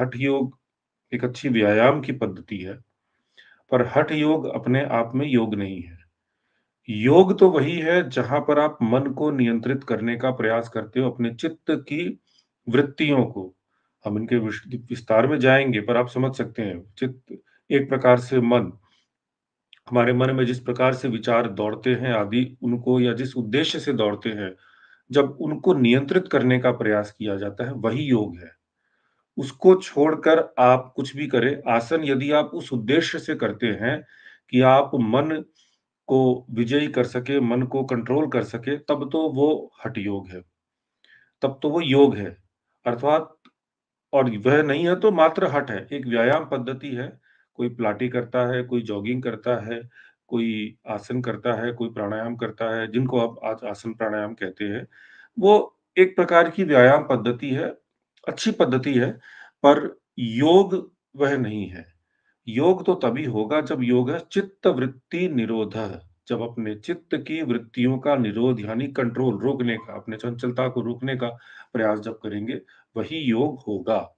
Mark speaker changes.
Speaker 1: हठ योग एक अच्छी व्यायाम की पद्धति है पर हठ योग अपने आप में योग नहीं है योग तो वही है जहां पर आप मन को नियंत्रित करने का प्रयास करते हो अपने चित्त की वृत्तियों को हम इनके विस्तार में जाएंगे पर आप समझ सकते हैं चित्त एक प्रकार से मन हमारे मन में जिस प्रकार से विचार दौड़ते हैं आदि उनको या जिस उद्देश्य से दौड़ते हैं जब उनको नियंत्रित करने का प्रयास किया जाता है वही योग है उसको छोड़कर आप कुछ भी करें आसन यदि आप उस उद्देश्य से करते हैं कि आप मन को विजयी कर सके मन को कंट्रोल कर सके तब तो वो हट योग है तब तो वो योग है अर्थात और वह नहीं है तो मात्र हट है एक व्यायाम पद्धति है कोई प्लाटी करता है कोई जॉगिंग करता है कोई आसन करता है कोई प्राणायाम करता है जिनको आप आज आसन प्राणायाम कहते हैं वो एक प्रकार की व्यायाम पद्धति है अच्छी पद्धति है पर योग वह नहीं है योग तो तभी होगा जब योग है चित्त वृत्ति निरोध जब अपने चित्त की वृत्तियों का निरोध यानी कंट्रोल रोकने का अपने चंचलता को रोकने का प्रयास जब करेंगे वही योग होगा